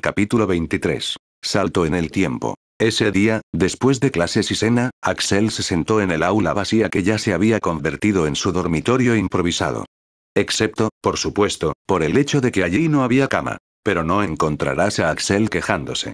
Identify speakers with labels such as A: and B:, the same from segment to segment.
A: Capítulo 23. Salto en el tiempo. Ese día, después de clases y cena, Axel se sentó en el aula vacía que ya se había convertido en su dormitorio improvisado. Excepto, por supuesto, por el hecho de que allí no había cama. Pero no encontrarás a Axel quejándose.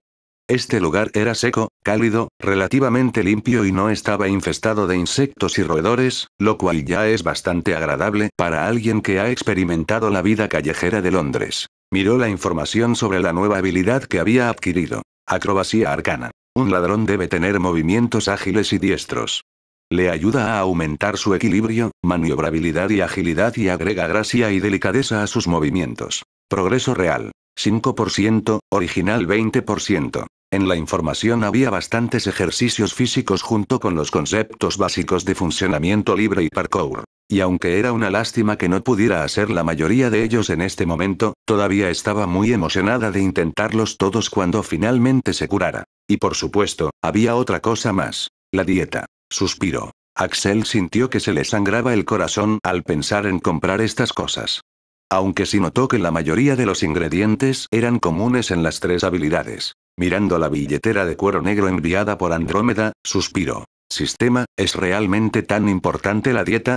A: Este lugar era seco, cálido, relativamente limpio y no estaba infestado de insectos y roedores, lo cual ya es bastante agradable para alguien que ha experimentado la vida callejera de Londres. Miró la información sobre la nueva habilidad que había adquirido. Acrobacía arcana. Un ladrón debe tener movimientos ágiles y diestros. Le ayuda a aumentar su equilibrio, maniobrabilidad y agilidad y agrega gracia y delicadeza a sus movimientos. Progreso real. 5%, original 20%. En la información había bastantes ejercicios físicos junto con los conceptos básicos de funcionamiento libre y parkour. Y aunque era una lástima que no pudiera hacer la mayoría de ellos en este momento, todavía estaba muy emocionada de intentarlos todos cuando finalmente se curara. Y por supuesto, había otra cosa más. La dieta. Suspiró. Axel sintió que se le sangraba el corazón al pensar en comprar estas cosas. Aunque sí notó que la mayoría de los ingredientes eran comunes en las tres habilidades. Mirando la billetera de cuero negro enviada por Andrómeda, suspiro. Sistema, ¿es realmente tan importante la dieta?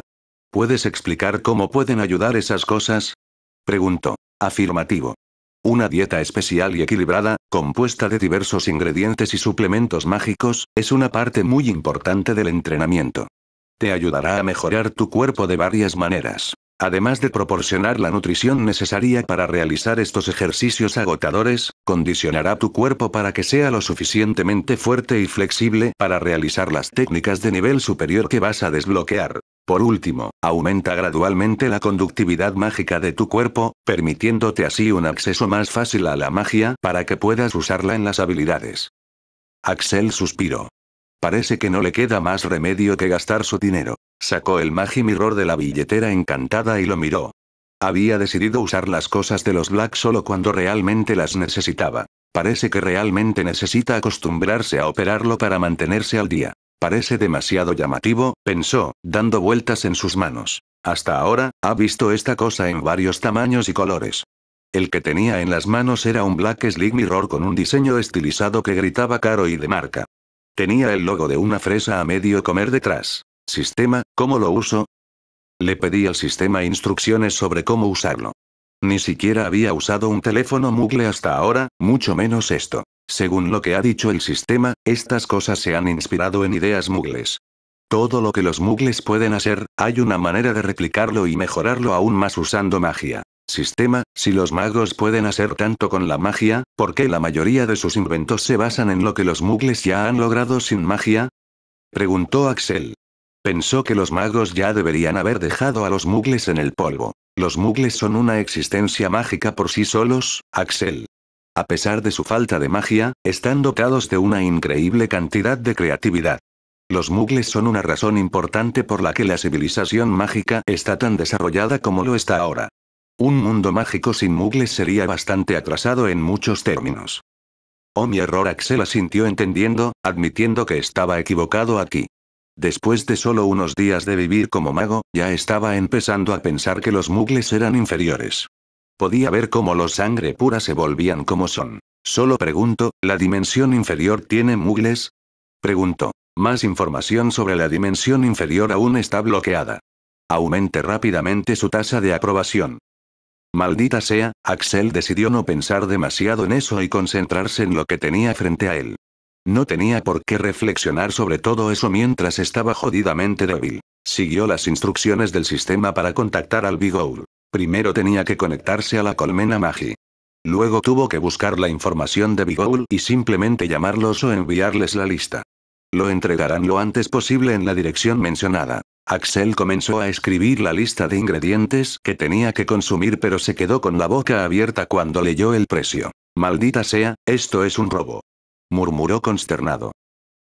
A: ¿Puedes explicar cómo pueden ayudar esas cosas? Pregunto. Afirmativo. Una dieta especial y equilibrada, compuesta de diversos ingredientes y suplementos mágicos, es una parte muy importante del entrenamiento. Te ayudará a mejorar tu cuerpo de varias maneras. Además de proporcionar la nutrición necesaria para realizar estos ejercicios agotadores, condicionará tu cuerpo para que sea lo suficientemente fuerte y flexible para realizar las técnicas de nivel superior que vas a desbloquear. Por último, aumenta gradualmente la conductividad mágica de tu cuerpo, permitiéndote así un acceso más fácil a la magia para que puedas usarla en las habilidades. Axel suspiró. Parece que no le queda más remedio que gastar su dinero. Sacó el Magi Mirror de la billetera encantada y lo miró. Había decidido usar las cosas de los Black solo cuando realmente las necesitaba. Parece que realmente necesita acostumbrarse a operarlo para mantenerse al día. Parece demasiado llamativo, pensó, dando vueltas en sus manos. Hasta ahora, ha visto esta cosa en varios tamaños y colores. El que tenía en las manos era un Black Slick Mirror con un diseño estilizado que gritaba caro y de marca. Tenía el logo de una fresa a medio comer detrás. Sistema, ¿cómo lo uso? Le pedí al sistema instrucciones sobre cómo usarlo. Ni siquiera había usado un teléfono Mugle hasta ahora, mucho menos esto. Según lo que ha dicho el sistema, estas cosas se han inspirado en ideas Mugles. Todo lo que los Mugles pueden hacer, hay una manera de replicarlo y mejorarlo aún más usando magia. Sistema, si los magos pueden hacer tanto con la magia, ¿por qué la mayoría de sus inventos se basan en lo que los Mugles ya han logrado sin magia? Preguntó Axel. Pensó que los magos ya deberían haber dejado a los mugles en el polvo. Los mugles son una existencia mágica por sí solos, Axel. A pesar de su falta de magia, están dotados de una increíble cantidad de creatividad. Los mugles son una razón importante por la que la civilización mágica está tan desarrollada como lo está ahora. Un mundo mágico sin mugles sería bastante atrasado en muchos términos. Oh mi error Axel asintió entendiendo, admitiendo que estaba equivocado aquí. Después de solo unos días de vivir como mago, ya estaba empezando a pensar que los mugles eran inferiores. Podía ver cómo los sangre pura se volvían como son. Solo pregunto, ¿la dimensión inferior tiene mugles? Pregunto. Más información sobre la dimensión inferior aún está bloqueada. Aumente rápidamente su tasa de aprobación. Maldita sea, Axel decidió no pensar demasiado en eso y concentrarse en lo que tenía frente a él. No tenía por qué reflexionar sobre todo eso mientras estaba jodidamente débil. Siguió las instrucciones del sistema para contactar al Big Primero tenía que conectarse a la colmena Magi. Luego tuvo que buscar la información de Big y simplemente llamarlos o enviarles la lista. Lo entregarán lo antes posible en la dirección mencionada. Axel comenzó a escribir la lista de ingredientes que tenía que consumir pero se quedó con la boca abierta cuando leyó el precio. Maldita sea, esto es un robo murmuró consternado.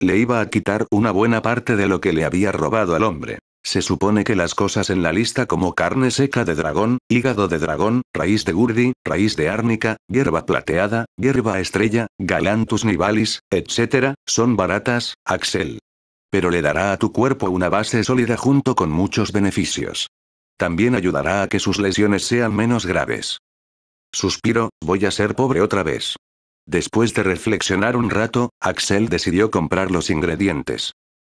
A: Le iba a quitar una buena parte de lo que le había robado al hombre. Se supone que las cosas en la lista como carne seca de dragón, hígado de dragón, raíz de gurdi, raíz de árnica, hierba plateada, hierba estrella, galantus nivalis, etc., son baratas, Axel. Pero le dará a tu cuerpo una base sólida junto con muchos beneficios. También ayudará a que sus lesiones sean menos graves. Suspiro, voy a ser pobre otra vez. Después de reflexionar un rato, Axel decidió comprar los ingredientes.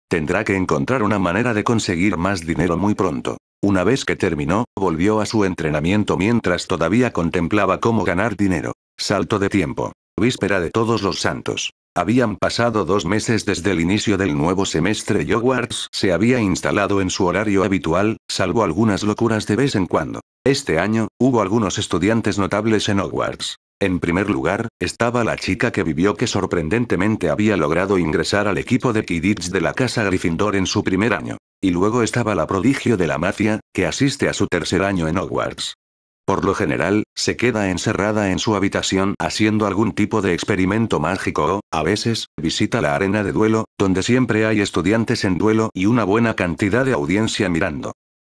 A: Tendrá que encontrar una manera de conseguir más dinero muy pronto. Una vez que terminó, volvió a su entrenamiento mientras todavía contemplaba cómo ganar dinero. Salto de tiempo. Víspera de todos los santos. Habían pasado dos meses desde el inicio del nuevo semestre y Hogwarts se había instalado en su horario habitual, salvo algunas locuras de vez en cuando. Este año, hubo algunos estudiantes notables en Hogwarts. En primer lugar, estaba la chica que vivió que sorprendentemente había logrado ingresar al equipo de Quidditch de la Casa Gryffindor en su primer año. Y luego estaba la prodigio de la mafia, que asiste a su tercer año en Hogwarts. Por lo general, se queda encerrada en su habitación haciendo algún tipo de experimento mágico o, a veces, visita la arena de duelo, donde siempre hay estudiantes en duelo y una buena cantidad de audiencia mirando.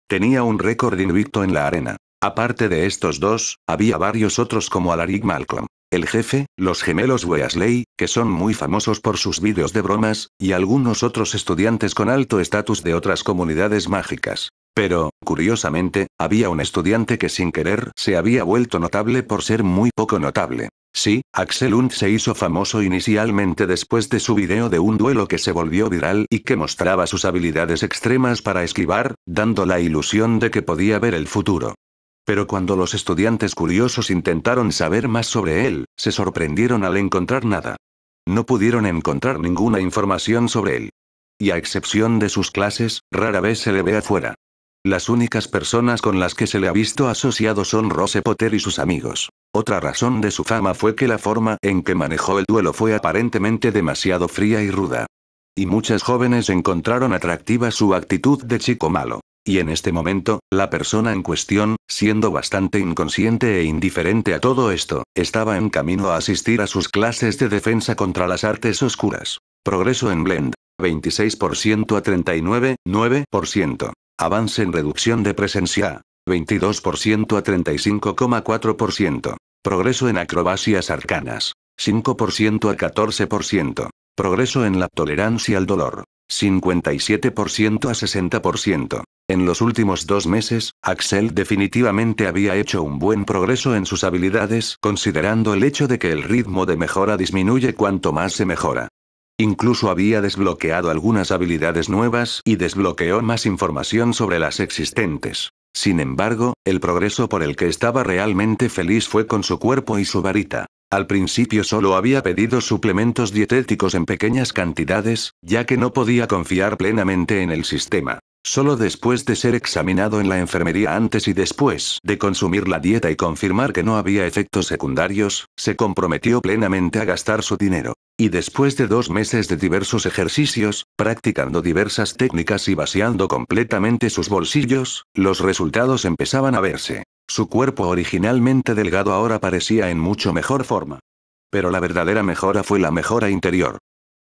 A: Tenía un récord invicto en la arena. Aparte de estos dos, había varios otros como Alaric Malcolm, el jefe, los gemelos Weasley, que son muy famosos por sus vídeos de bromas, y algunos otros estudiantes con alto estatus de otras comunidades mágicas. Pero, curiosamente, había un estudiante que sin querer se había vuelto notable por ser muy poco notable. Sí, Axel se hizo famoso inicialmente después de su video de un duelo que se volvió viral y que mostraba sus habilidades extremas para esquivar, dando la ilusión de que podía ver el futuro pero cuando los estudiantes curiosos intentaron saber más sobre él, se sorprendieron al encontrar nada. No pudieron encontrar ninguna información sobre él. Y a excepción de sus clases, rara vez se le ve afuera. Las únicas personas con las que se le ha visto asociado son Rose Potter y sus amigos. Otra razón de su fama fue que la forma en que manejó el duelo fue aparentemente demasiado fría y ruda. Y muchas jóvenes encontraron atractiva su actitud de chico malo. Y en este momento, la persona en cuestión, siendo bastante inconsciente e indiferente a todo esto, estaba en camino a asistir a sus clases de defensa contra las artes oscuras. Progreso en blend. 26% a 39,9%. Avance en reducción de presencia. 22% a 35,4%. Progreso en acrobacias arcanas. 5% a 14%. Progreso en la tolerancia al dolor. 57% a 60%. En los últimos dos meses, Axel definitivamente había hecho un buen progreso en sus habilidades, considerando el hecho de que el ritmo de mejora disminuye cuanto más se mejora. Incluso había desbloqueado algunas habilidades nuevas y desbloqueó más información sobre las existentes. Sin embargo, el progreso por el que estaba realmente feliz fue con su cuerpo y su varita. Al principio solo había pedido suplementos dietéticos en pequeñas cantidades, ya que no podía confiar plenamente en el sistema. Solo después de ser examinado en la enfermería antes y después de consumir la dieta y confirmar que no había efectos secundarios, se comprometió plenamente a gastar su dinero. Y después de dos meses de diversos ejercicios, practicando diversas técnicas y vaciando completamente sus bolsillos, los resultados empezaban a verse. Su cuerpo originalmente delgado ahora parecía en mucho mejor forma. Pero la verdadera mejora fue la mejora interior.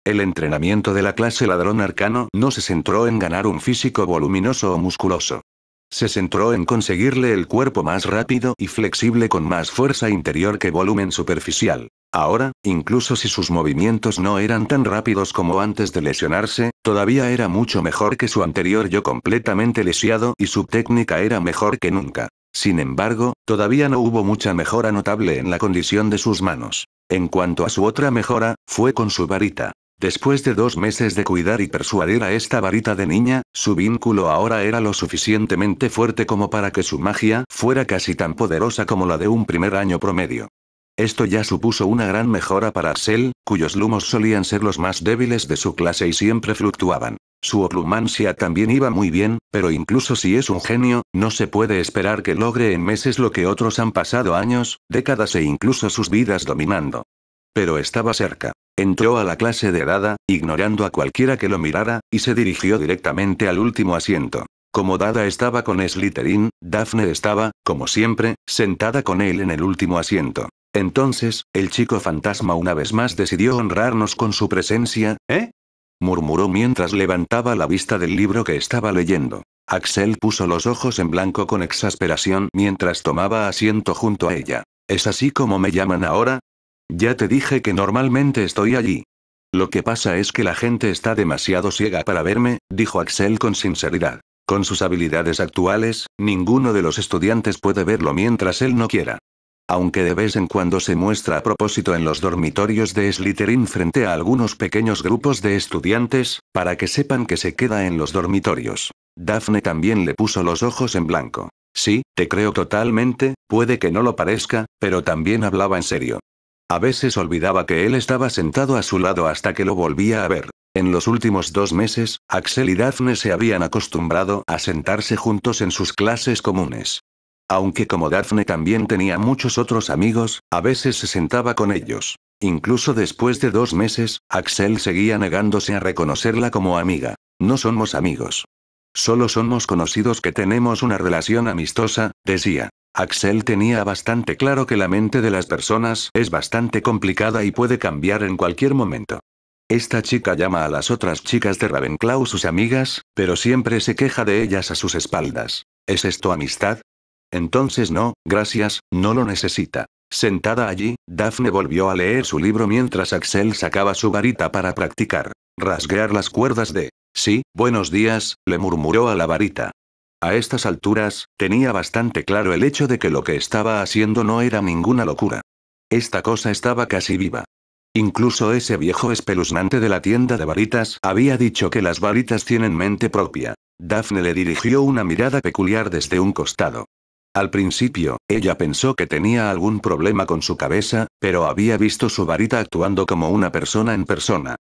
A: El entrenamiento de la clase ladrón arcano no se centró en ganar un físico voluminoso o musculoso. Se centró en conseguirle el cuerpo más rápido y flexible con más fuerza interior que volumen superficial. Ahora, incluso si sus movimientos no eran tan rápidos como antes de lesionarse, todavía era mucho mejor que su anterior yo completamente lesiado y su técnica era mejor que nunca. Sin embargo, todavía no hubo mucha mejora notable en la condición de sus manos. En cuanto a su otra mejora, fue con su varita. Después de dos meses de cuidar y persuadir a esta varita de niña, su vínculo ahora era lo suficientemente fuerte como para que su magia fuera casi tan poderosa como la de un primer año promedio. Esto ya supuso una gran mejora para Axel, cuyos lumos solían ser los más débiles de su clase y siempre fluctuaban. Su oplumancia también iba muy bien, pero incluso si es un genio, no se puede esperar que logre en meses lo que otros han pasado años, décadas e incluso sus vidas dominando. Pero estaba cerca. Entró a la clase de Dada, ignorando a cualquiera que lo mirara, y se dirigió directamente al último asiento. Como Dada estaba con Slytherin, Daphne estaba, como siempre, sentada con él en el último asiento. Entonces, el chico fantasma una vez más decidió honrarnos con su presencia, ¿eh? murmuró mientras levantaba la vista del libro que estaba leyendo. Axel puso los ojos en blanco con exasperación mientras tomaba asiento junto a ella. Es así como me llaman ahora, ya te dije que normalmente estoy allí. Lo que pasa es que la gente está demasiado ciega para verme, dijo Axel con sinceridad. Con sus habilidades actuales, ninguno de los estudiantes puede verlo mientras él no quiera. Aunque de vez en cuando se muestra a propósito en los dormitorios de Slytherin frente a algunos pequeños grupos de estudiantes, para que sepan que se queda en los dormitorios. Daphne también le puso los ojos en blanco. Sí, te creo totalmente, puede que no lo parezca, pero también hablaba en serio. A veces olvidaba que él estaba sentado a su lado hasta que lo volvía a ver. En los últimos dos meses, Axel y Daphne se habían acostumbrado a sentarse juntos en sus clases comunes. Aunque como Daphne también tenía muchos otros amigos, a veces se sentaba con ellos. Incluso después de dos meses, Axel seguía negándose a reconocerla como amiga. No somos amigos, Solo somos conocidos que tenemos una relación amistosa, decía. Axel tenía bastante claro que la mente de las personas es bastante complicada y puede cambiar en cualquier momento. Esta chica llama a las otras chicas de Ravenclaw sus amigas, pero siempre se queja de ellas a sus espaldas. ¿Es esto amistad? Entonces no, gracias, no lo necesita. Sentada allí, Daphne volvió a leer su libro mientras Axel sacaba su varita para practicar. Rasguear las cuerdas de Sí, buenos días, le murmuró a la varita. A estas alturas, tenía bastante claro el hecho de que lo que estaba haciendo no era ninguna locura. Esta cosa estaba casi viva. Incluso ese viejo espeluznante de la tienda de varitas había dicho que las varitas tienen mente propia. Daphne le dirigió una mirada peculiar desde un costado. Al principio, ella pensó que tenía algún problema con su cabeza, pero había visto su varita actuando como una persona en persona,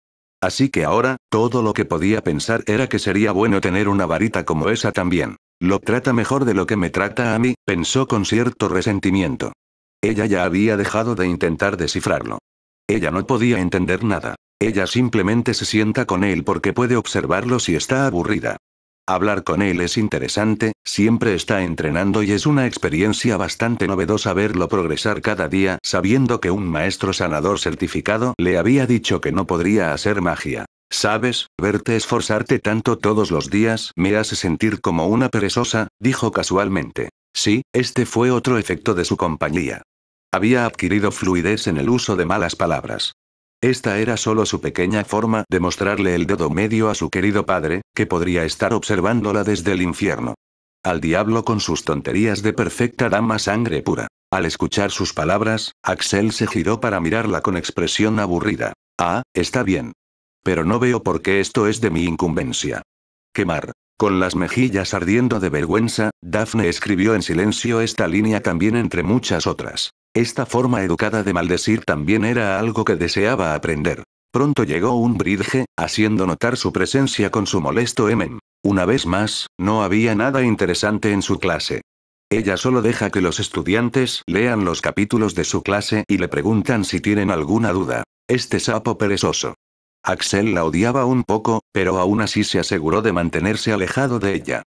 A: Así que ahora, todo lo que podía pensar era que sería bueno tener una varita como esa también. Lo trata mejor de lo que me trata a mí, pensó con cierto resentimiento. Ella ya había dejado de intentar descifrarlo. Ella no podía entender nada. Ella simplemente se sienta con él porque puede observarlo si está aburrida. Hablar con él es interesante, siempre está entrenando y es una experiencia bastante novedosa verlo progresar cada día sabiendo que un maestro sanador certificado le había dicho que no podría hacer magia. Sabes, verte esforzarte tanto todos los días me hace sentir como una perezosa, dijo casualmente. Sí, este fue otro efecto de su compañía. Había adquirido fluidez en el uso de malas palabras. Esta era solo su pequeña forma de mostrarle el dedo medio a su querido padre, que podría estar observándola desde el infierno. Al diablo con sus tonterías de perfecta dama sangre pura. Al escuchar sus palabras, Axel se giró para mirarla con expresión aburrida. Ah, está bien. Pero no veo por qué esto es de mi incumbencia. Quemar. Con las mejillas ardiendo de vergüenza, Daphne escribió en silencio esta línea también entre muchas otras. Esta forma educada de maldecir también era algo que deseaba aprender. Pronto llegó un bridge, haciendo notar su presencia con su molesto emen Una vez más, no había nada interesante en su clase. Ella solo deja que los estudiantes lean los capítulos de su clase y le preguntan si tienen alguna duda. Este sapo perezoso. Axel la odiaba un poco, pero aún así se aseguró de mantenerse alejado de ella.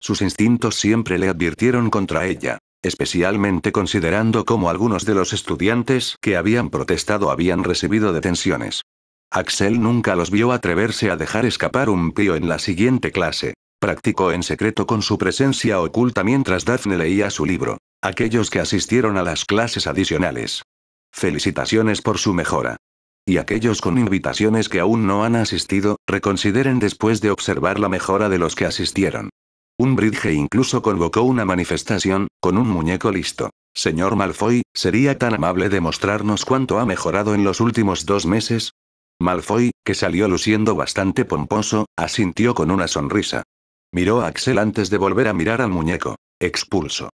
A: Sus instintos siempre le advirtieron contra ella especialmente considerando cómo algunos de los estudiantes que habían protestado habían recibido detenciones. Axel nunca los vio atreverse a dejar escapar un pío en la siguiente clase. Practicó en secreto con su presencia oculta mientras Daphne leía su libro. Aquellos que asistieron a las clases adicionales. Felicitaciones por su mejora. Y aquellos con invitaciones que aún no han asistido, reconsideren después de observar la mejora de los que asistieron. Un bridge incluso convocó una manifestación, con un muñeco listo. Señor Malfoy, ¿sería tan amable de mostrarnos cuánto ha mejorado en los últimos dos meses? Malfoy, que salió luciendo bastante pomposo, asintió con una sonrisa. Miró a Axel antes de volver a mirar al muñeco. Expulso.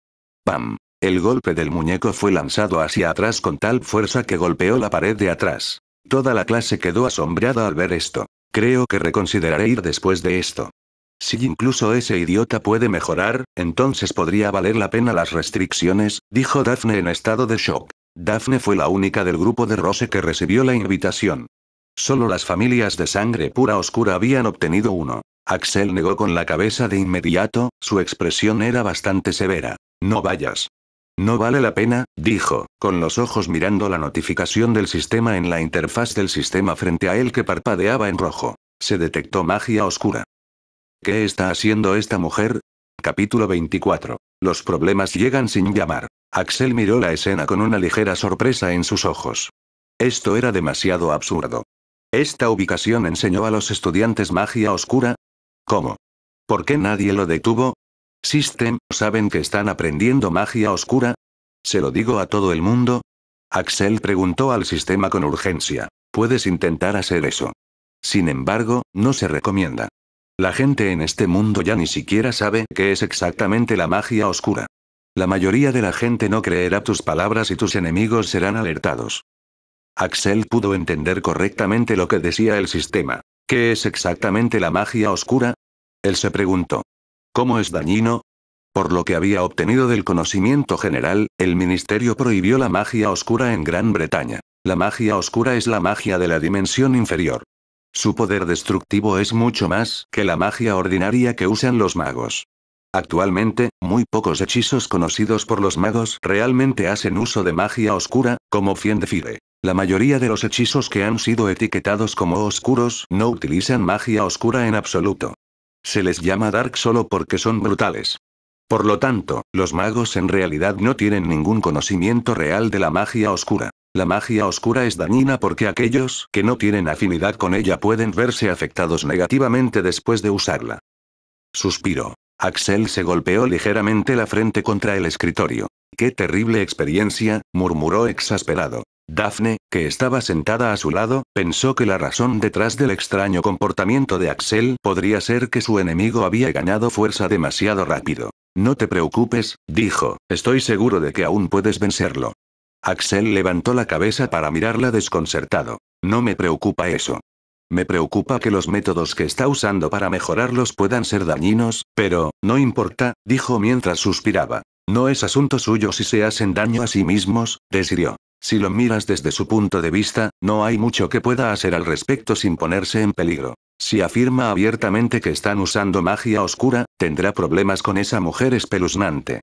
A: ¡Pam! El golpe del muñeco fue lanzado hacia atrás con tal fuerza que golpeó la pared de atrás. Toda la clase quedó asombrada al ver esto. Creo que reconsideraré ir después de esto. Si incluso ese idiota puede mejorar, entonces podría valer la pena las restricciones, dijo Daphne en estado de shock. Daphne fue la única del grupo de Rose que recibió la invitación. Solo las familias de sangre pura oscura habían obtenido uno. Axel negó con la cabeza de inmediato, su expresión era bastante severa. No vayas. No vale la pena, dijo, con los ojos mirando la notificación del sistema en la interfaz del sistema frente a él que parpadeaba en rojo. Se detectó magia oscura. ¿Qué está haciendo esta mujer? Capítulo 24. Los problemas llegan sin llamar. Axel miró la escena con una ligera sorpresa en sus ojos. Esto era demasiado absurdo. ¿Esta ubicación enseñó a los estudiantes magia oscura? ¿Cómo? ¿Por qué nadie lo detuvo? System, ¿saben que están aprendiendo magia oscura? ¿Se lo digo a todo el mundo? Axel preguntó al sistema con urgencia. Puedes intentar hacer eso. Sin embargo, no se recomienda. La gente en este mundo ya ni siquiera sabe qué es exactamente la magia oscura. La mayoría de la gente no creerá tus palabras y tus enemigos serán alertados. Axel pudo entender correctamente lo que decía el sistema. ¿Qué es exactamente la magia oscura? Él se preguntó. ¿Cómo es dañino? Por lo que había obtenido del conocimiento general, el ministerio prohibió la magia oscura en Gran Bretaña. La magia oscura es la magia de la dimensión inferior. Su poder destructivo es mucho más que la magia ordinaria que usan los magos. Actualmente, muy pocos hechizos conocidos por los magos realmente hacen uso de magia oscura, como Fiendefire. La mayoría de los hechizos que han sido etiquetados como oscuros no utilizan magia oscura en absoluto. Se les llama dark solo porque son brutales. Por lo tanto, los magos en realidad no tienen ningún conocimiento real de la magia oscura. La magia oscura es dañina porque aquellos que no tienen afinidad con ella pueden verse afectados negativamente después de usarla. Suspiró. Axel se golpeó ligeramente la frente contra el escritorio. Qué terrible experiencia, murmuró exasperado. Daphne, que estaba sentada a su lado, pensó que la razón detrás del extraño comportamiento de Axel podría ser que su enemigo había ganado fuerza demasiado rápido. No te preocupes, dijo, estoy seguro de que aún puedes vencerlo. Axel levantó la cabeza para mirarla desconcertado. No me preocupa eso. Me preocupa que los métodos que está usando para mejorarlos puedan ser dañinos, pero, no importa, dijo mientras suspiraba. No es asunto suyo si se hacen daño a sí mismos, decidió. Si lo miras desde su punto de vista, no hay mucho que pueda hacer al respecto sin ponerse en peligro. Si afirma abiertamente que están usando magia oscura, tendrá problemas con esa mujer espeluznante.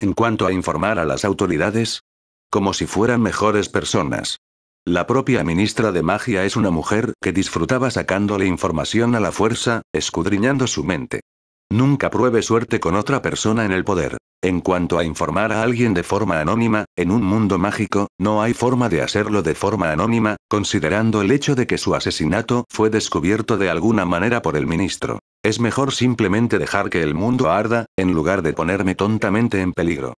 A: En cuanto a informar a las autoridades, como si fueran mejores personas. La propia ministra de magia es una mujer que disfrutaba sacándole información a la fuerza, escudriñando su mente. Nunca pruebe suerte con otra persona en el poder. En cuanto a informar a alguien de forma anónima, en un mundo mágico, no hay forma de hacerlo de forma anónima, considerando el hecho de que su asesinato fue descubierto de alguna manera por el ministro. Es mejor simplemente dejar que el mundo arda, en lugar de ponerme tontamente en peligro.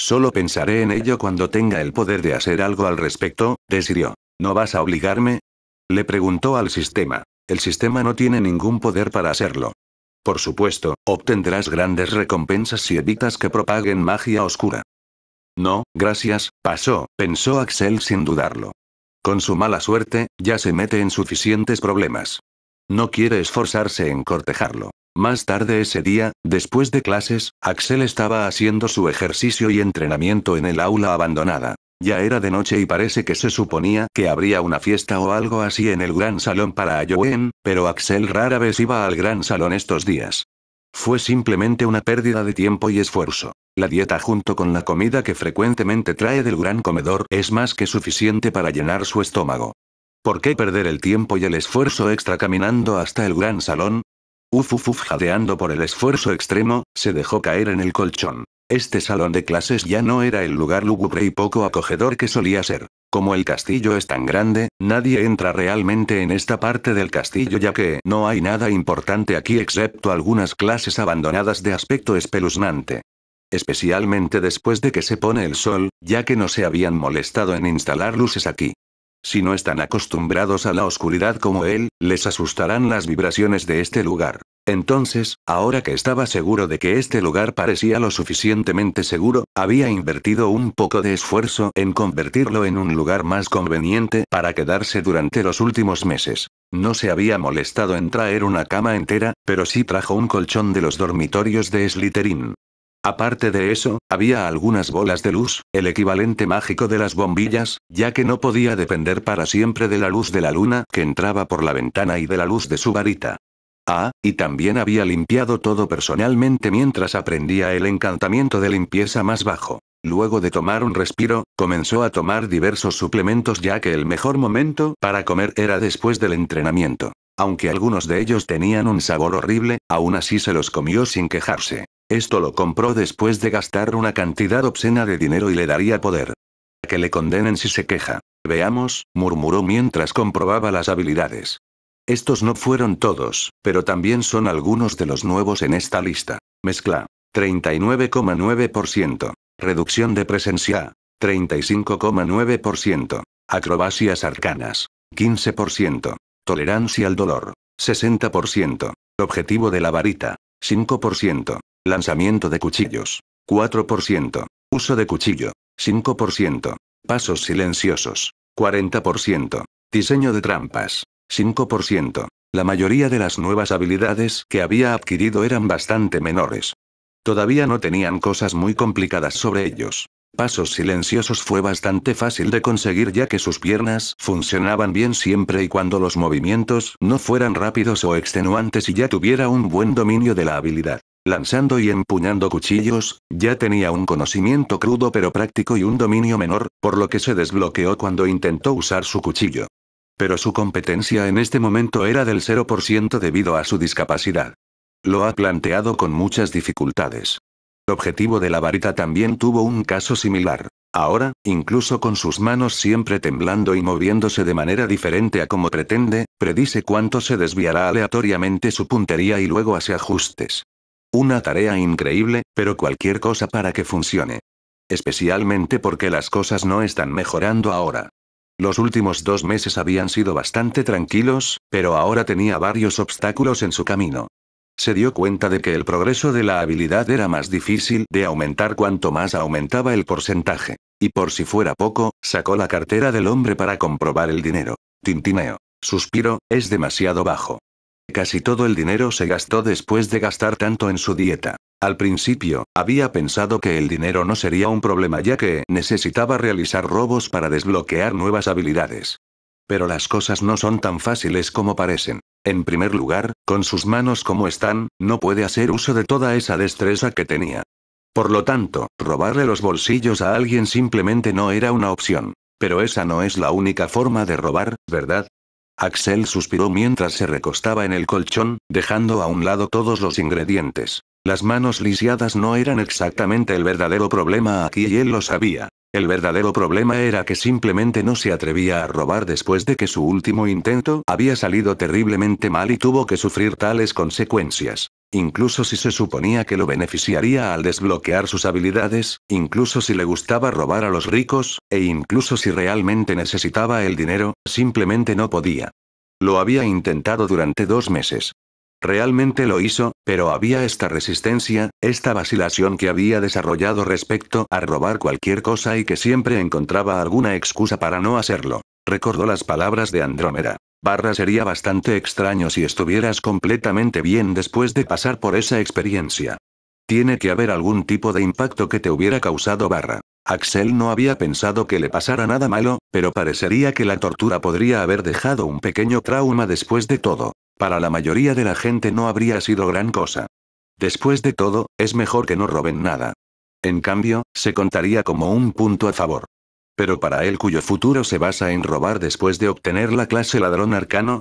A: Solo pensaré en ello cuando tenga el poder de hacer algo al respecto, decidió. ¿No vas a obligarme? Le preguntó al sistema. El sistema no tiene ningún poder para hacerlo. Por supuesto, obtendrás grandes recompensas si evitas que propaguen magia oscura. No, gracias, pasó, pensó Axel sin dudarlo. Con su mala suerte, ya se mete en suficientes problemas. No quiere esforzarse en cortejarlo. Más tarde ese día, después de clases, Axel estaba haciendo su ejercicio y entrenamiento en el aula abandonada. Ya era de noche y parece que se suponía que habría una fiesta o algo así en el gran salón para Ayoen, pero Axel rara vez iba al gran salón estos días. Fue simplemente una pérdida de tiempo y esfuerzo. La dieta junto con la comida que frecuentemente trae del gran comedor es más que suficiente para llenar su estómago. ¿Por qué perder el tiempo y el esfuerzo extra caminando hasta el gran salón? Uf, jadeando por el esfuerzo extremo, se dejó caer en el colchón. Este salón de clases ya no era el lugar lúgubre y poco acogedor que solía ser. Como el castillo es tan grande, nadie entra realmente en esta parte del castillo ya que no hay nada importante aquí excepto algunas clases abandonadas de aspecto espeluznante. Especialmente después de que se pone el sol, ya que no se habían molestado en instalar luces aquí. Si no están acostumbrados a la oscuridad como él, les asustarán las vibraciones de este lugar. Entonces, ahora que estaba seguro de que este lugar parecía lo suficientemente seguro, había invertido un poco de esfuerzo en convertirlo en un lugar más conveniente para quedarse durante los últimos meses. No se había molestado en traer una cama entera, pero sí trajo un colchón de los dormitorios de Slytherin. Aparte de eso, había algunas bolas de luz, el equivalente mágico de las bombillas, ya que no podía depender para siempre de la luz de la luna que entraba por la ventana y de la luz de su varita. Ah, y también había limpiado todo personalmente mientras aprendía el encantamiento de limpieza más bajo. Luego de tomar un respiro, comenzó a tomar diversos suplementos ya que el mejor momento para comer era después del entrenamiento. Aunque algunos de ellos tenían un sabor horrible, aún así se los comió sin quejarse. Esto lo compró después de gastar una cantidad obscena de dinero y le daría poder. Que le condenen si se queja. Veamos, murmuró mientras comprobaba las habilidades. Estos no fueron todos, pero también son algunos de los nuevos en esta lista. Mezcla. 39,9%. Reducción de presencia. 35,9%. Acrobacias arcanas. 15%. Tolerancia al dolor. 60%. Objetivo de la varita. 5%. Lanzamiento de cuchillos. 4%. Uso de cuchillo. 5%. Pasos silenciosos. 40%. Diseño de trampas. 5%. La mayoría de las nuevas habilidades que había adquirido eran bastante menores. Todavía no tenían cosas muy complicadas sobre ellos. Pasos silenciosos fue bastante fácil de conseguir ya que sus piernas funcionaban bien siempre y cuando los movimientos no fueran rápidos o extenuantes y ya tuviera un buen dominio de la habilidad lanzando y empuñando cuchillos, ya tenía un conocimiento crudo pero práctico y un dominio menor, por lo que se desbloqueó cuando intentó usar su cuchillo. Pero su competencia en este momento era del 0% debido a su discapacidad. Lo ha planteado con muchas dificultades. El objetivo de la varita también tuvo un caso similar. Ahora, incluso con sus manos siempre temblando y moviéndose de manera diferente a como pretende, predice cuánto se desviará aleatoriamente su puntería y luego hace ajustes. Una tarea increíble, pero cualquier cosa para que funcione. Especialmente porque las cosas no están mejorando ahora. Los últimos dos meses habían sido bastante tranquilos, pero ahora tenía varios obstáculos en su camino. Se dio cuenta de que el progreso de la habilidad era más difícil de aumentar cuanto más aumentaba el porcentaje. Y por si fuera poco, sacó la cartera del hombre para comprobar el dinero. Tintineo. Suspiro, es demasiado bajo. Casi todo el dinero se gastó después de gastar tanto en su dieta. Al principio, había pensado que el dinero no sería un problema ya que necesitaba realizar robos para desbloquear nuevas habilidades. Pero las cosas no son tan fáciles como parecen. En primer lugar, con sus manos como están, no puede hacer uso de toda esa destreza que tenía. Por lo tanto, robarle los bolsillos a alguien simplemente no era una opción. Pero esa no es la única forma de robar, ¿verdad? Axel suspiró mientras se recostaba en el colchón, dejando a un lado todos los ingredientes. Las manos lisiadas no eran exactamente el verdadero problema aquí y él lo sabía. El verdadero problema era que simplemente no se atrevía a robar después de que su último intento había salido terriblemente mal y tuvo que sufrir tales consecuencias. Incluso si se suponía que lo beneficiaría al desbloquear sus habilidades, incluso si le gustaba robar a los ricos, e incluso si realmente necesitaba el dinero, simplemente no podía. Lo había intentado durante dos meses. Realmente lo hizo, pero había esta resistencia, esta vacilación que había desarrollado respecto a robar cualquier cosa y que siempre encontraba alguna excusa para no hacerlo. Recordó las palabras de Andrómeda. Barra sería bastante extraño si estuvieras completamente bien después de pasar por esa experiencia. Tiene que haber algún tipo de impacto que te hubiera causado barra. Axel no había pensado que le pasara nada malo, pero parecería que la tortura podría haber dejado un pequeño trauma después de todo. Para la mayoría de la gente no habría sido gran cosa. Después de todo, es mejor que no roben nada. En cambio, se contaría como un punto a favor. Pero para él cuyo futuro se basa en robar después de obtener la clase ladrón arcano,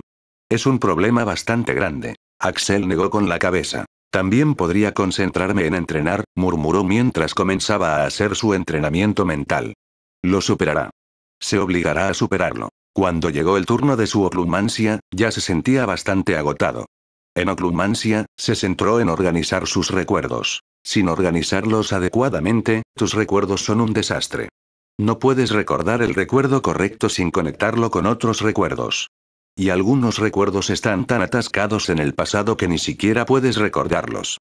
A: es un problema bastante grande. Axel negó con la cabeza. También podría concentrarme en entrenar, murmuró mientras comenzaba a hacer su entrenamiento mental. Lo superará. Se obligará a superarlo. Cuando llegó el turno de su oclumancia, ya se sentía bastante agotado. En oclumancia, se centró en organizar sus recuerdos. Sin organizarlos adecuadamente, tus recuerdos son un desastre. No puedes recordar el recuerdo correcto sin conectarlo con otros recuerdos. Y algunos recuerdos están tan atascados en el pasado que ni siquiera puedes recordarlos.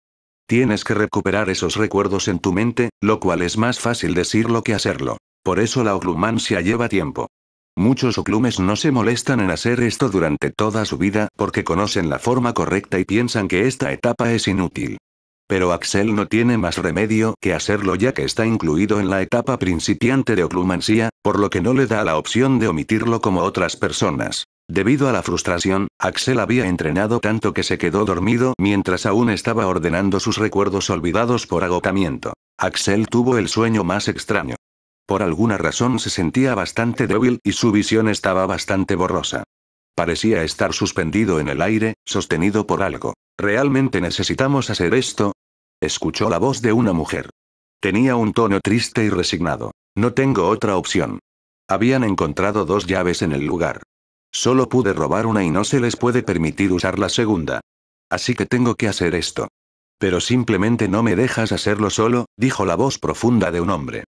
A: Tienes que recuperar esos recuerdos en tu mente, lo cual es más fácil decirlo que hacerlo. Por eso la oclumancia lleva tiempo. Muchos oclumes no se molestan en hacer esto durante toda su vida porque conocen la forma correcta y piensan que esta etapa es inútil. Pero Axel no tiene más remedio que hacerlo ya que está incluido en la etapa principiante de oclumancia, por lo que no le da la opción de omitirlo como otras personas. Debido a la frustración, Axel había entrenado tanto que se quedó dormido mientras aún estaba ordenando sus recuerdos olvidados por agotamiento. Axel tuvo el sueño más extraño. Por alguna razón se sentía bastante débil y su visión estaba bastante borrosa. Parecía estar suspendido en el aire, sostenido por algo. ¿Realmente necesitamos hacer esto? Escuchó la voz de una mujer. Tenía un tono triste y resignado. No tengo otra opción. Habían encontrado dos llaves en el lugar. Solo pude robar una y no se les puede permitir usar la segunda. Así que tengo que hacer esto. Pero simplemente no me dejas hacerlo solo, dijo la voz profunda de un hombre.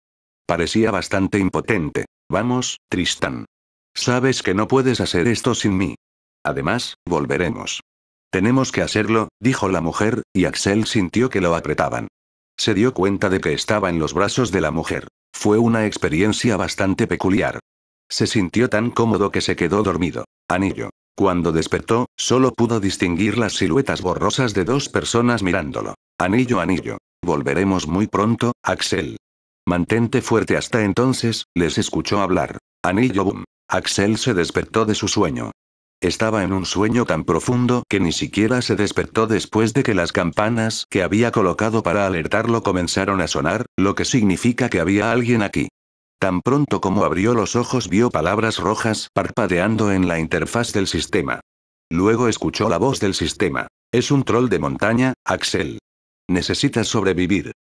A: Parecía bastante impotente. Vamos, Tristan. Sabes que no puedes hacer esto sin mí. Además, volveremos. Tenemos que hacerlo, dijo la mujer, y Axel sintió que lo apretaban. Se dio cuenta de que estaba en los brazos de la mujer. Fue una experiencia bastante peculiar. Se sintió tan cómodo que se quedó dormido. Anillo. Cuando despertó, solo pudo distinguir las siluetas borrosas de dos personas mirándolo. Anillo, anillo. Volveremos muy pronto, Axel. Mantente fuerte hasta entonces, les escuchó hablar. Anillo boom. Axel se despertó de su sueño. Estaba en un sueño tan profundo que ni siquiera se despertó después de que las campanas que había colocado para alertarlo comenzaron a sonar, lo que significa que había alguien aquí. Tan pronto como abrió los ojos vio palabras rojas parpadeando en la interfaz del sistema. Luego escuchó la voz del sistema. Es un troll de montaña, Axel. Necesitas sobrevivir.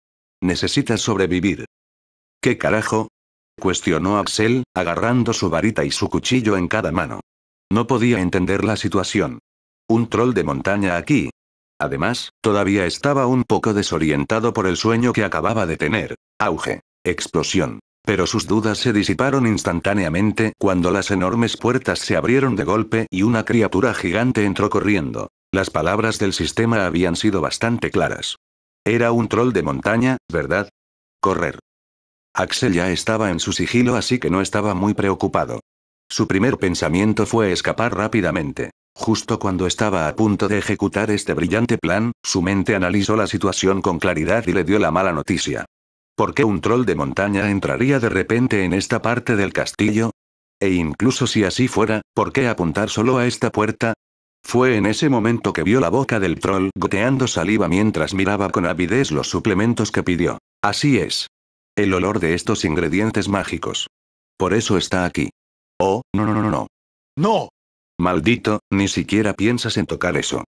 A: Necesitas sobrevivir. ¿Qué carajo? cuestionó Axel, agarrando su varita y su cuchillo en cada mano. No podía entender la situación. Un troll de montaña aquí. Además, todavía estaba un poco desorientado por el sueño que acababa de tener. Auge. Explosión. Pero sus dudas se disiparon instantáneamente cuando las enormes puertas se abrieron de golpe y una criatura gigante entró corriendo. Las palabras del sistema habían sido bastante claras. Era un troll de montaña, ¿verdad? Correr. Axel ya estaba en su sigilo así que no estaba muy preocupado. Su primer pensamiento fue escapar rápidamente. Justo cuando estaba a punto de ejecutar este brillante plan, su mente analizó la situación con claridad y le dio la mala noticia. ¿Por qué un troll de montaña entraría de repente en esta parte del castillo? E incluso si así fuera, ¿por qué apuntar solo a esta puerta? Fue en ese momento que vio la boca del troll goteando saliva mientras miraba con avidez los suplementos que pidió. Así es, el olor de estos ingredientes mágicos. Por eso está aquí. Oh, no, no, no, no. ¡No! Maldito, ni siquiera piensas en tocar eso.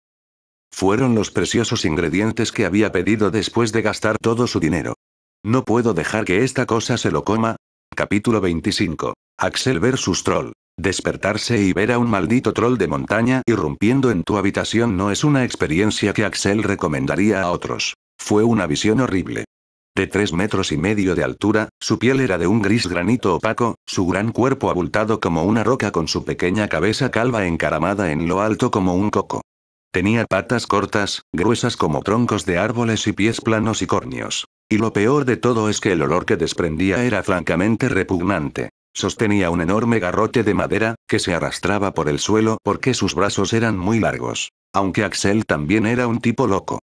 A: Fueron los preciosos ingredientes que había pedido después de gastar todo su dinero. No puedo dejar que esta cosa se lo coma. Capítulo 25. Axel versus Troll. Despertarse y ver a un maldito troll de montaña irrumpiendo en tu habitación no es una experiencia que Axel recomendaría a otros. Fue una visión horrible. De tres metros y medio de altura, su piel era de un gris granito opaco, su gran cuerpo abultado como una roca con su pequeña cabeza calva encaramada en lo alto como un coco. Tenía patas cortas, gruesas como troncos de árboles y pies planos y córneos. Y lo peor de todo es que el olor que desprendía era francamente repugnante. Sostenía un enorme garrote de madera, que se arrastraba por el suelo porque sus brazos eran muy largos. Aunque Axel también era un tipo loco.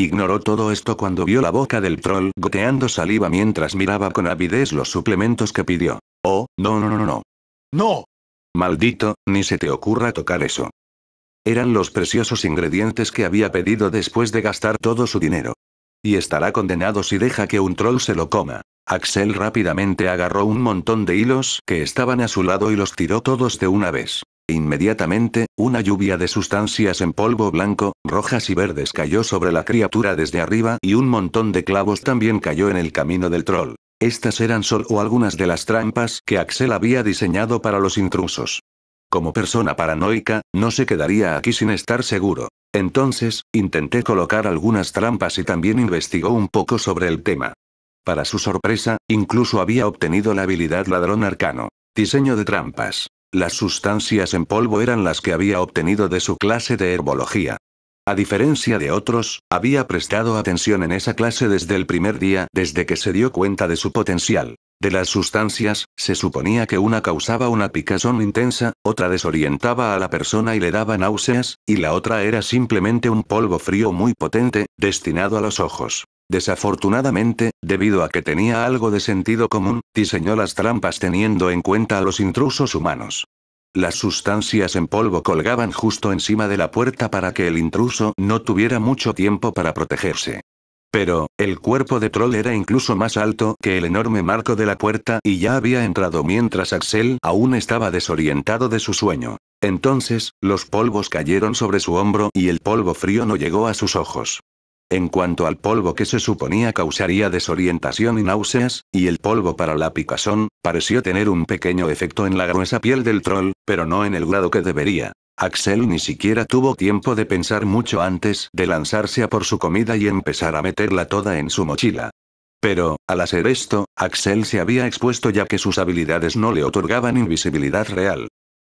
A: Ignoró todo esto cuando vio la boca del troll goteando saliva mientras miraba con avidez los suplementos que pidió. Oh, no, no, no, no. ¡No! Maldito, ni se te ocurra tocar eso. Eran los preciosos ingredientes que había pedido después de gastar todo su dinero. Y estará condenado si deja que un troll se lo coma. Axel rápidamente agarró un montón de hilos que estaban a su lado y los tiró todos de una vez. Inmediatamente, una lluvia de sustancias en polvo blanco, rojas y verdes cayó sobre la criatura desde arriba y un montón de clavos también cayó en el camino del troll. Estas eran solo algunas de las trampas que Axel había diseñado para los intrusos. Como persona paranoica, no se quedaría aquí sin estar seguro. Entonces, intenté colocar algunas trampas y también investigó un poco sobre el tema. Para su sorpresa, incluso había obtenido la habilidad ladrón arcano. Diseño de trampas. Las sustancias en polvo eran las que había obtenido de su clase de herbología. A diferencia de otros, había prestado atención en esa clase desde el primer día, desde que se dio cuenta de su potencial. De las sustancias, se suponía que una causaba una picazón intensa, otra desorientaba a la persona y le daba náuseas, y la otra era simplemente un polvo frío muy potente, destinado a los ojos. Desafortunadamente, debido a que tenía algo de sentido común, diseñó las trampas teniendo en cuenta a los intrusos humanos. Las sustancias en polvo colgaban justo encima de la puerta para que el intruso no tuviera mucho tiempo para protegerse. Pero, el cuerpo de Troll era incluso más alto que el enorme marco de la puerta y ya había entrado mientras Axel aún estaba desorientado de su sueño. Entonces, los polvos cayeron sobre su hombro y el polvo frío no llegó a sus ojos. En cuanto al polvo que se suponía causaría desorientación y náuseas, y el polvo para la picazón, pareció tener un pequeño efecto en la gruesa piel del troll, pero no en el grado que debería. Axel ni siquiera tuvo tiempo de pensar mucho antes de lanzarse a por su comida y empezar a meterla toda en su mochila. Pero, al hacer esto, Axel se había expuesto ya que sus habilidades no le otorgaban invisibilidad real.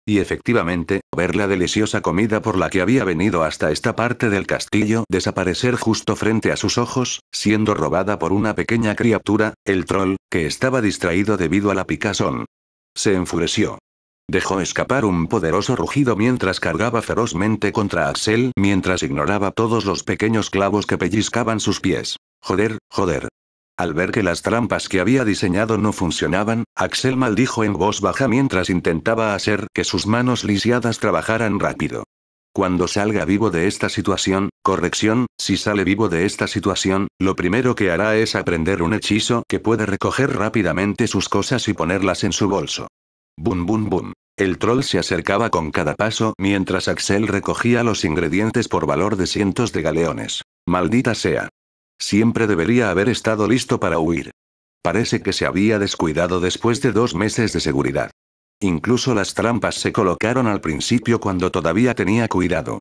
A: Y efectivamente, ver la deliciosa comida por la que había venido hasta esta parte del castillo desaparecer justo frente a sus ojos, siendo robada por una pequeña criatura, el troll, que estaba distraído debido a la picazón. Se enfureció. Dejó escapar un poderoso rugido mientras cargaba ferozmente contra Axel mientras ignoraba todos los pequeños clavos que pellizcaban sus pies. Joder, joder. Al ver que las trampas que había diseñado no funcionaban, Axel maldijo en voz baja mientras intentaba hacer que sus manos lisiadas trabajaran rápido. Cuando salga vivo de esta situación, corrección, si sale vivo de esta situación, lo primero que hará es aprender un hechizo que puede recoger rápidamente sus cosas y ponerlas en su bolso. Bum bum bum. El troll se acercaba con cada paso mientras Axel recogía los ingredientes por valor de cientos de galeones. Maldita sea. Siempre debería haber estado listo para huir. Parece que se había descuidado después de dos meses de seguridad. Incluso las trampas se colocaron al principio cuando todavía tenía cuidado.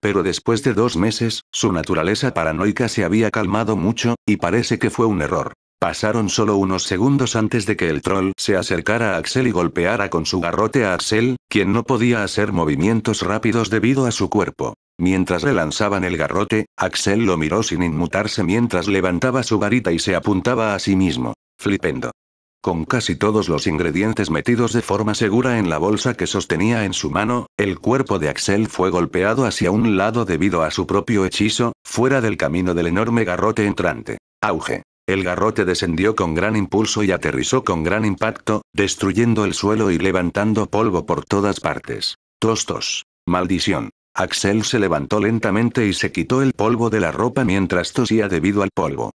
A: Pero después de dos meses, su naturaleza paranoica se había calmado mucho, y parece que fue un error. Pasaron solo unos segundos antes de que el troll se acercara a Axel y golpeara con su garrote a Axel, quien no podía hacer movimientos rápidos debido a su cuerpo. Mientras relanzaban el garrote, Axel lo miró sin inmutarse mientras levantaba su varita y se apuntaba a sí mismo, flipendo. Con casi todos los ingredientes metidos de forma segura en la bolsa que sostenía en su mano, el cuerpo de Axel fue golpeado hacia un lado debido a su propio hechizo, fuera del camino del enorme garrote entrante. Auge. El garrote descendió con gran impulso y aterrizó con gran impacto, destruyendo el suelo y levantando polvo por todas partes. Tostos. Maldición. Axel se levantó lentamente y se quitó el polvo de la ropa mientras tosía debido al polvo.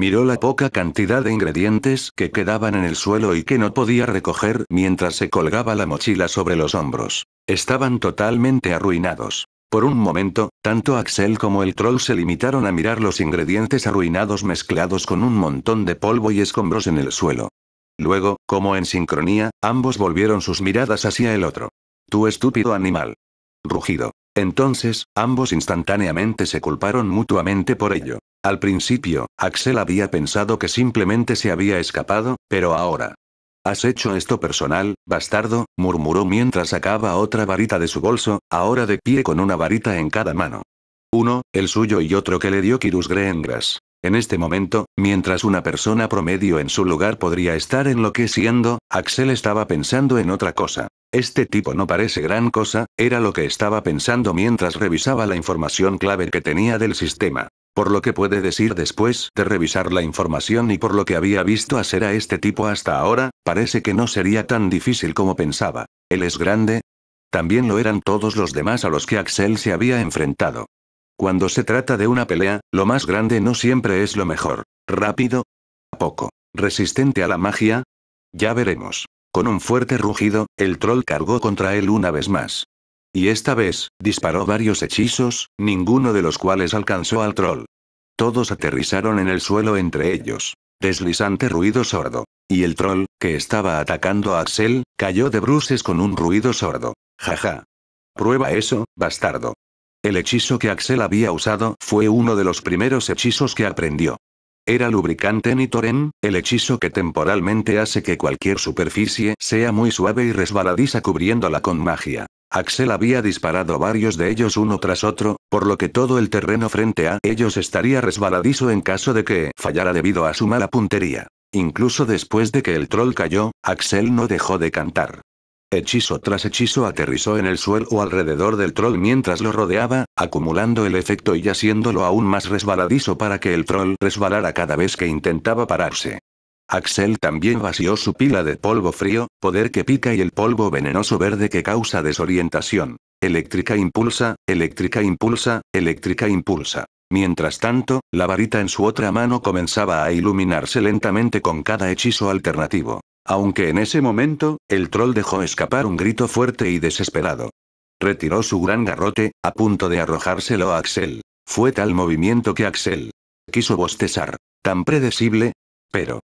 A: Miró la poca cantidad de ingredientes que quedaban en el suelo y que no podía recoger mientras se colgaba la mochila sobre los hombros. Estaban totalmente arruinados. Por un momento, tanto Axel como el troll se limitaron a mirar los ingredientes arruinados mezclados con un montón de polvo y escombros en el suelo. Luego, como en sincronía, ambos volvieron sus miradas hacia el otro. Tu estúpido animal rugido. Entonces, ambos instantáneamente se culparon mutuamente por ello. Al principio, Axel había pensado que simplemente se había escapado, pero ahora. Has hecho esto personal, bastardo, murmuró mientras sacaba otra varita de su bolso, ahora de pie con una varita en cada mano. Uno, el suyo y otro que le dio Kirus Greengras. En este momento, mientras una persona promedio en su lugar podría estar enloqueciendo, Axel estaba pensando en otra cosa. Este tipo no parece gran cosa, era lo que estaba pensando mientras revisaba la información clave que tenía del sistema. Por lo que puede decir después de revisar la información y por lo que había visto hacer a este tipo hasta ahora, parece que no sería tan difícil como pensaba. Él es grande. También lo eran todos los demás a los que Axel se había enfrentado. Cuando se trata de una pelea, lo más grande no siempre es lo mejor. Rápido. ¿A Poco. Resistente a la magia. Ya veremos. Con un fuerte rugido, el troll cargó contra él una vez más. Y esta vez, disparó varios hechizos, ninguno de los cuales alcanzó al troll. Todos aterrizaron en el suelo entre ellos. Deslizante ruido sordo. Y el troll, que estaba atacando a Axel, cayó de bruces con un ruido sordo. Jaja. Prueba eso, bastardo. El hechizo que Axel había usado fue uno de los primeros hechizos que aprendió era lubricante Nitoren, el hechizo que temporalmente hace que cualquier superficie sea muy suave y resbaladiza cubriéndola con magia. Axel había disparado varios de ellos uno tras otro, por lo que todo el terreno frente a ellos estaría resbaladizo en caso de que fallara debido a su mala puntería. Incluso después de que el troll cayó, Axel no dejó de cantar. Hechizo tras hechizo aterrizó en el suelo alrededor del troll mientras lo rodeaba, acumulando el efecto y haciéndolo aún más resbaladizo para que el troll resbalara cada vez que intentaba pararse. Axel también vació su pila de polvo frío, poder que pica y el polvo venenoso verde que causa desorientación. Eléctrica impulsa, eléctrica impulsa, eléctrica impulsa. Mientras tanto, la varita en su otra mano comenzaba a iluminarse lentamente con cada hechizo alternativo. Aunque en ese momento, el troll dejó escapar un grito fuerte y desesperado. Retiró su gran garrote, a punto de arrojárselo a Axel. Fue tal movimiento que Axel quiso bostezar. Tan predecible. Pero.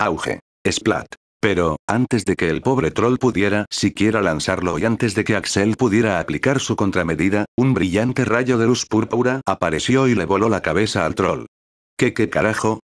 A: Auge. Splat. Pero, antes de que el pobre troll pudiera siquiera lanzarlo y antes de que Axel pudiera aplicar su contramedida, un brillante rayo de luz púrpura apareció y le voló la cabeza al troll. ¿Qué qué carajo?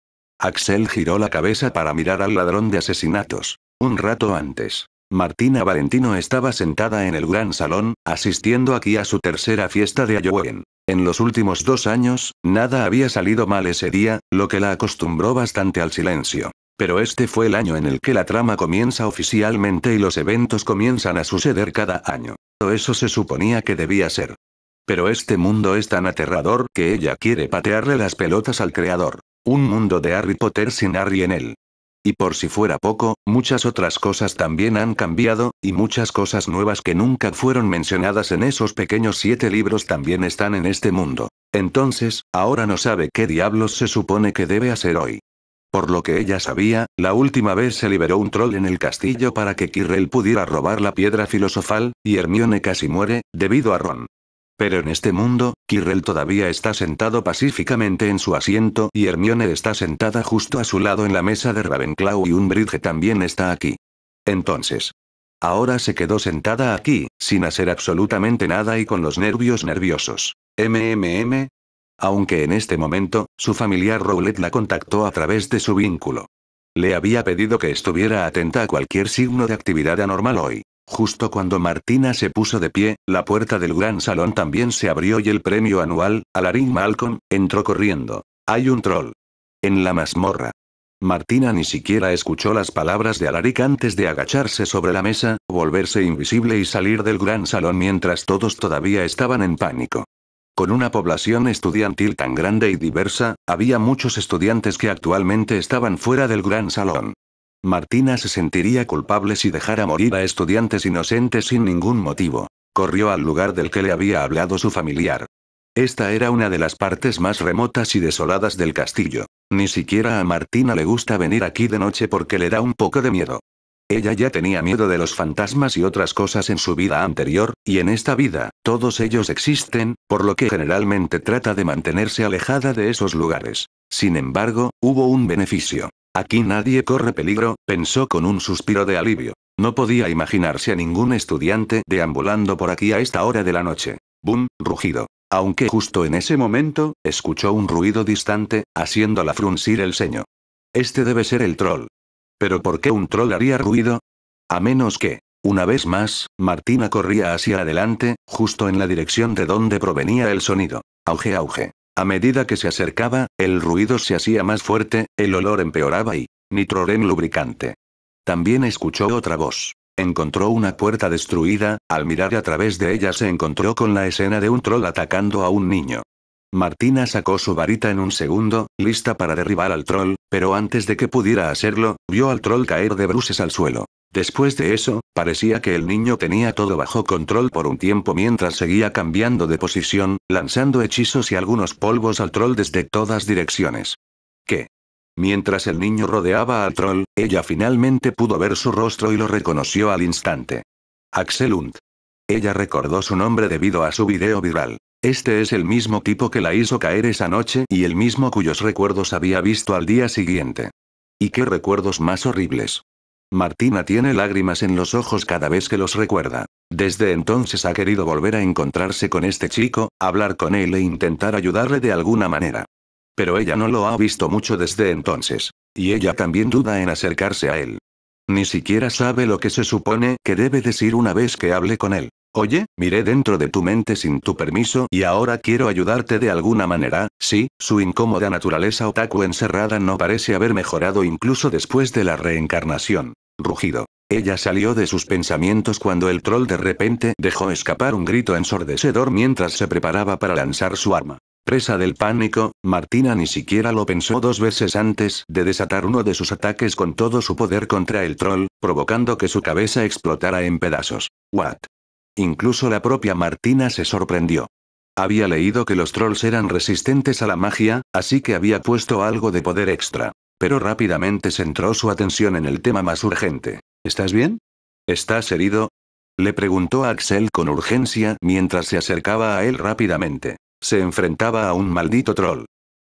A: Axel giró la cabeza para mirar al ladrón de asesinatos. Un rato antes, Martina Valentino estaba sentada en el gran salón, asistiendo aquí a su tercera fiesta de Halloween. En los últimos dos años, nada había salido mal ese día, lo que la acostumbró bastante al silencio. Pero este fue el año en el que la trama comienza oficialmente y los eventos comienzan a suceder cada año. Eso se suponía que debía ser. Pero este mundo es tan aterrador que ella quiere patearle las pelotas al creador. Un mundo de Harry Potter sin Harry en él. Y por si fuera poco, muchas otras cosas también han cambiado, y muchas cosas nuevas que nunca fueron mencionadas en esos pequeños siete libros también están en este mundo. Entonces, ahora no sabe qué diablos se supone que debe hacer hoy. Por lo que ella sabía, la última vez se liberó un troll en el castillo para que Kirrell pudiera robar la piedra filosofal, y Hermione casi muere, debido a Ron. Pero en este mundo, Kirrell todavía está sentado pacíficamente en su asiento y Hermione está sentada justo a su lado en la mesa de Ravenclaw y Umbridge también está aquí. Entonces. Ahora se quedó sentada aquí, sin hacer absolutamente nada y con los nervios nerviosos. MMM. Aunque en este momento, su familiar Rowlet la contactó a través de su vínculo. Le había pedido que estuviera atenta a cualquier signo de actividad anormal hoy. Justo cuando Martina se puso de pie, la puerta del gran salón también se abrió y el premio anual, Alaric Malcolm, entró corriendo. Hay un troll. En la mazmorra. Martina ni siquiera escuchó las palabras de Alaric antes de agacharse sobre la mesa, volverse invisible y salir del gran salón mientras todos todavía estaban en pánico. Con una población estudiantil tan grande y diversa, había muchos estudiantes que actualmente estaban fuera del gran salón. Martina se sentiría culpable si dejara morir a estudiantes inocentes sin ningún motivo. Corrió al lugar del que le había hablado su familiar. Esta era una de las partes más remotas y desoladas del castillo. Ni siquiera a Martina le gusta venir aquí de noche porque le da un poco de miedo. Ella ya tenía miedo de los fantasmas y otras cosas en su vida anterior, y en esta vida, todos ellos existen, por lo que generalmente trata de mantenerse alejada de esos lugares. Sin embargo, hubo un beneficio. Aquí nadie corre peligro, pensó con un suspiro de alivio. No podía imaginarse a ningún estudiante deambulando por aquí a esta hora de la noche. ¡Bum! Rugido. Aunque justo en ese momento, escuchó un ruido distante, haciéndola fruncir el ceño. Este debe ser el troll. ¿Pero por qué un troll haría ruido? A menos que, una vez más, Martina corría hacia adelante, justo en la dirección de donde provenía el sonido. Auge, auge. A medida que se acercaba, el ruido se hacía más fuerte, el olor empeoraba y... Nitroren lubricante. También escuchó otra voz. Encontró una puerta destruida, al mirar a través de ella se encontró con la escena de un troll atacando a un niño. Martina sacó su varita en un segundo, lista para derribar al troll, pero antes de que pudiera hacerlo, vio al troll caer de bruces al suelo. Después de eso, parecía que el niño tenía todo bajo control por un tiempo mientras seguía cambiando de posición, lanzando hechizos y algunos polvos al troll desde todas direcciones. ¿Qué? Mientras el niño rodeaba al troll, ella finalmente pudo ver su rostro y lo reconoció al instante. Axelund. Ella recordó su nombre debido a su video viral. Este es el mismo tipo que la hizo caer esa noche y el mismo cuyos recuerdos había visto al día siguiente. ¿Y qué recuerdos más horribles? Martina tiene lágrimas en los ojos cada vez que los recuerda. Desde entonces ha querido volver a encontrarse con este chico, hablar con él e intentar ayudarle de alguna manera. Pero ella no lo ha visto mucho desde entonces. Y ella también duda en acercarse a él. Ni siquiera sabe lo que se supone que debe decir una vez que hable con él. Oye, miré dentro de tu mente sin tu permiso y ahora quiero ayudarte de alguna manera, sí, su incómoda naturaleza otaku encerrada no parece haber mejorado incluso después de la reencarnación. Rugido. Ella salió de sus pensamientos cuando el troll de repente dejó escapar un grito ensordecedor mientras se preparaba para lanzar su arma. Presa del pánico, Martina ni siquiera lo pensó dos veces antes de desatar uno de sus ataques con todo su poder contra el troll, provocando que su cabeza explotara en pedazos. What? Incluso la propia Martina se sorprendió. Había leído que los trolls eran resistentes a la magia, así que había puesto algo de poder extra. Pero rápidamente centró su atención en el tema más urgente. ¿Estás bien? ¿Estás herido? Le preguntó Axel con urgencia mientras se acercaba a él rápidamente. Se enfrentaba a un maldito troll.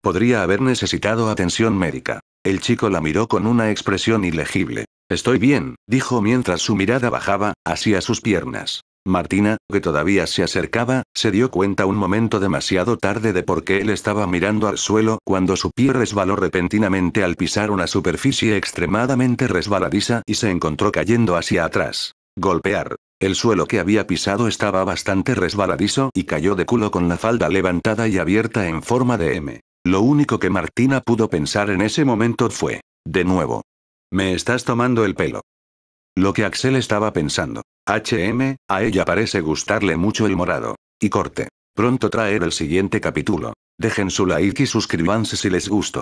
A: Podría haber necesitado atención médica. El chico la miró con una expresión ilegible. Estoy bien, dijo mientras su mirada bajaba, hacia sus piernas. Martina, que todavía se acercaba, se dio cuenta un momento demasiado tarde de por qué él estaba mirando al suelo cuando su pie resbaló repentinamente al pisar una superficie extremadamente resbaladiza y se encontró cayendo hacia atrás. Golpear. El suelo que había pisado estaba bastante resbaladizo y cayó de culo con la falda levantada y abierta en forma de M. Lo único que Martina pudo pensar en ese momento fue, de nuevo, me estás tomando el pelo. Lo que Axel estaba pensando. HM, a ella parece gustarle mucho el morado. Y corte. Pronto traer el siguiente capítulo. Dejen su like y suscribanse si les gustó.